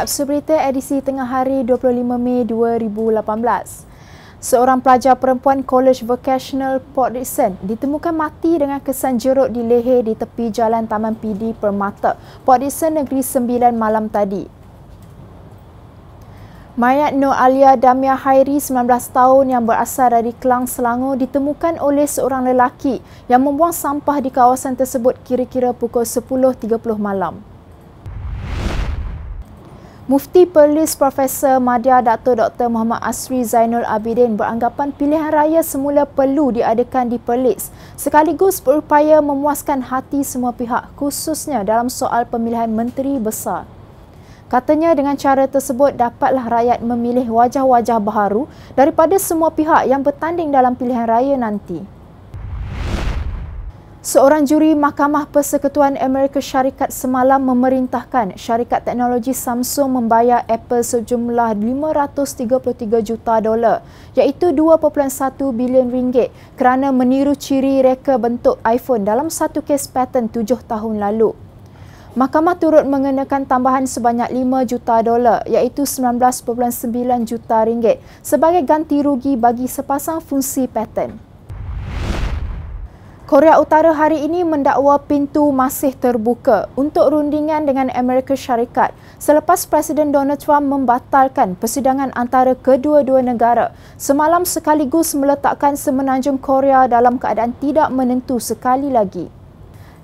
Nafsu Berita edisi tengah hari 25 Mei 2018. Seorang pelajar perempuan College Vocational Port Dickson ditemukan mati dengan kesan jeruk di leher di tepi jalan Taman PD Permata, Port Dickson Negeri Sembilan malam tadi. Mayat Nur Alia Damia Hairi, 19 tahun yang berasal dari Kelang, Selangor ditemukan oleh seorang lelaki yang membuang sampah di kawasan tersebut kira-kira pukul 10.30 malam. Mufti Perlis Profesor Madya Dr. Dr. Muhammad Asri Zainul Abidin beranggapan pilihan raya semula perlu diadakan di Perlis sekaligus berupaya memuaskan hati semua pihak khususnya dalam soal pemilihan menteri besar. Katanya dengan cara tersebut dapatlah rakyat memilih wajah-wajah baharu daripada semua pihak yang bertanding dalam pilihan raya nanti. Seorang juri Mahkamah Persekutuan Amerika Syarikat semalam memerintahkan syarikat teknologi Samsung membayar Apple sejumlah 533 juta dolar iaitu 2.1 bilion ringgit kerana meniru ciri reka bentuk iPhone dalam satu kes paten tujuh tahun lalu. Mahkamah turut mengenakan tambahan sebanyak 5 juta dolar iaitu 19.9 juta ringgit sebagai ganti rugi bagi sepasang fungsi paten. Korea Utara hari ini mendakwa pintu masih terbuka untuk rundingan dengan Amerika Syarikat selepas Presiden Donald Trump membatalkan persidangan antara kedua-dua negara semalam sekaligus meletakkan semenanjung Korea dalam keadaan tidak menentu sekali lagi.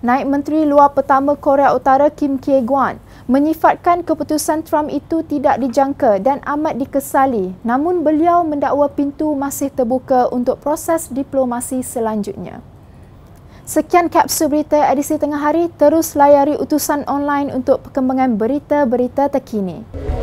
Naib Menteri Luar Pertama Korea Utara Kim Kye-gwan menyifatkan keputusan Trump itu tidak dijangka dan amat dikesali namun beliau mendakwa pintu masih terbuka untuk proses diplomasi selanjutnya. Sekian kapsul berita edisi tengah hari, terus layari utusan online untuk perkembangan berita-berita terkini.